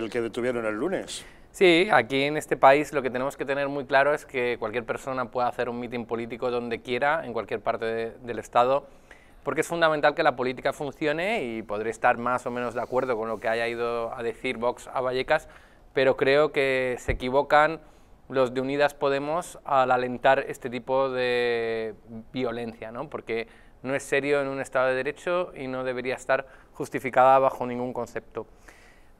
El que detuvieron el lunes. Sí, aquí en este país lo que tenemos que tener muy claro es que cualquier persona puede hacer un mitin político donde quiera, en cualquier parte del Estado, porque es fundamental que la política funcione y podré estar más o menos de acuerdo con lo que haya ido a decir Vox a Vallecas, pero creo que se equivocan los de Unidas Podemos al alentar este tipo de violencia, ¿no? porque no es serio en un Estado de Derecho y no debería estar justificada bajo ningún concepto.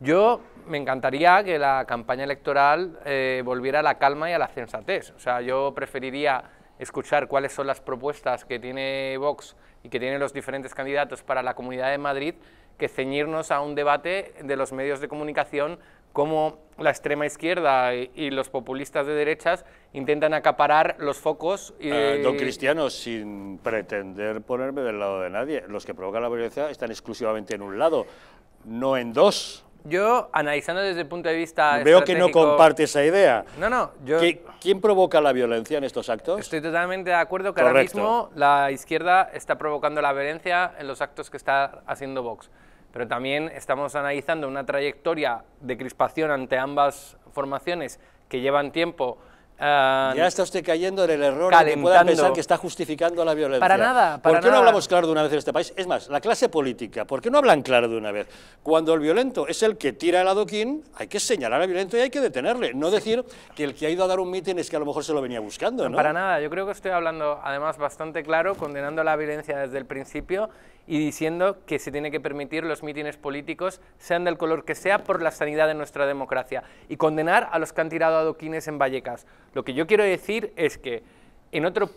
Yo me encantaría que la campaña electoral eh, volviera a la calma y a la sensatez. O sea, yo preferiría escuchar cuáles son las propuestas que tiene Vox y que tienen los diferentes candidatos para la Comunidad de Madrid que ceñirnos a un debate de los medios de comunicación como la extrema izquierda y, los populistas de derechas intentan acaparar los focos. Y, ah, don Cristiano, sin pretender ponerme del lado de nadie, los que provocan la violencia están exclusivamente en un lado, no en dos yo, analizando desde el punto de vista. Veo que no comparte esa idea. No, no. Yo, ¿Quién provoca la violencia en estos actos? Estoy totalmente de acuerdo que ahora mismo la izquierda está provocando la violencia en los actos que está haciendo Vox. Pero también estamos analizando una trayectoria de crispación ante ambas formaciones que llevan tiempo Ah, ya está usted cayendo en el error de que pueda pensar que está justificando la violencia. Para nada, para ¿Por qué no hablamos claro de una vez en este país? Es más, la clase política, ¿por qué no hablan claro de una vez? Cuando el violento es el que tira el adoquín, hay que señalar al violento y hay que detenerle. No decir que el que ha ido a dar un mitin es que a lo mejor se lo venía buscando, para nada, yo creo que estoy hablando además bastante claro, condenando la violencia desde el principio y diciendo que se tiene que permitir los mítines políticos, sean del color que sea, por la sanidad de nuestra democracia. Y condenar a los que han tirado adoquines en Vallecas lo que yo quiero decir es que en otro